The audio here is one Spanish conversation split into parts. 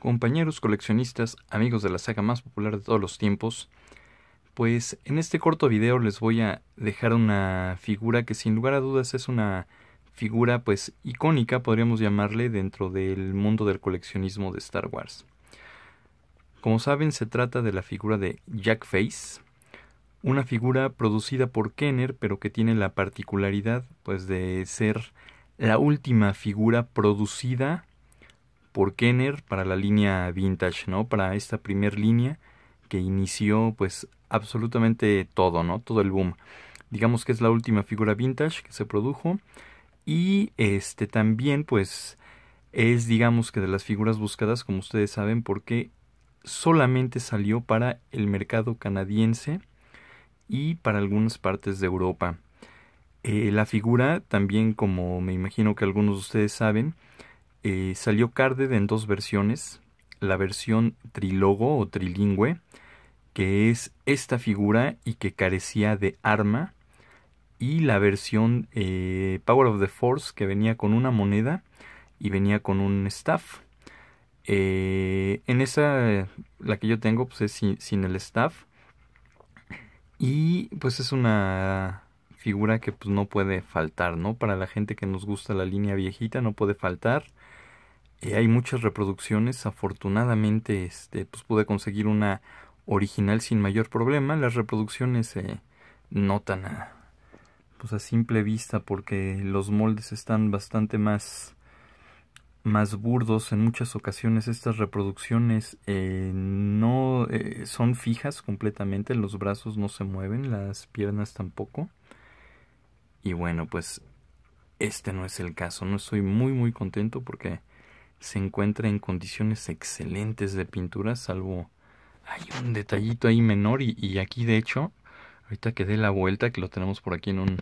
compañeros coleccionistas, amigos de la saga más popular de todos los tiempos, pues en este corto video les voy a dejar una figura que sin lugar a dudas es una figura pues icónica podríamos llamarle dentro del mundo del coleccionismo de Star Wars. Como saben se trata de la figura de Jack Face, una figura producida por Kenner pero que tiene la particularidad pues de ser la última figura producida por Kenner para la línea vintage, ¿no? Para esta primer línea que inició pues absolutamente todo, ¿no? Todo el boom. Digamos que es la última figura vintage que se produjo y este también pues es digamos que de las figuras buscadas como ustedes saben porque solamente salió para el mercado canadiense y para algunas partes de Europa. Eh, la figura también como me imagino que algunos de ustedes saben eh, salió Carded en dos versiones. La versión trilogo o trilingüe, que es esta figura y que carecía de arma. Y la versión eh, Power of the Force, que venía con una moneda y venía con un staff. Eh, en esa, la que yo tengo, pues es sin, sin, el staff. Y pues es una figura que pues no puede faltar, ¿no? Para la gente que nos gusta la línea viejita, no puede faltar. Eh, hay muchas reproducciones. Afortunadamente, este, pues pude conseguir una original sin mayor problema. Las reproducciones se notan a, pues a simple vista porque los moldes están bastante más más burdos en muchas ocasiones estas reproducciones eh, no eh, son fijas completamente los brazos no se mueven las piernas tampoco y bueno pues este no es el caso no estoy muy muy contento porque se encuentra en condiciones excelentes de pintura, salvo hay un detallito ahí menor y, aquí de hecho, ahorita que dé la vuelta, que lo tenemos por aquí en un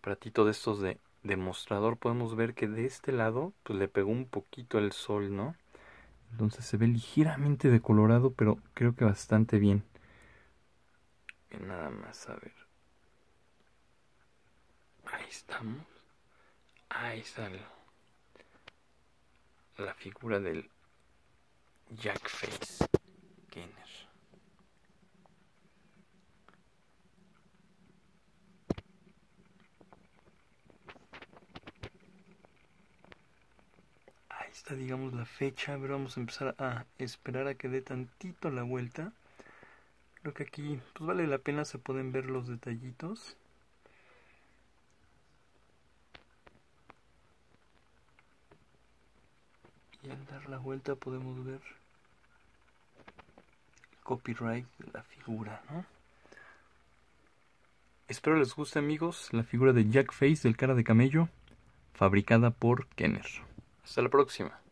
platito de estos de demostrador, podemos ver que de este lado pues, le pegó un poquito el sol, ¿no? Entonces se ve ligeramente decolorado, pero creo que bastante bien. nada más, a ver. Ahí estamos. Ahí salió la figura del Jackface Gainer. Ahí está, digamos, la fecha. pero vamos a empezar a esperar a que dé tantito la vuelta. Creo que aquí pues vale la pena, se pueden ver los detallitos. Y al dar la vuelta podemos ver el copyright de la figura, ¿no? Espero les guste amigos la figura de Jack Face del cara de camello fabricada por Kenner. Hasta la próxima.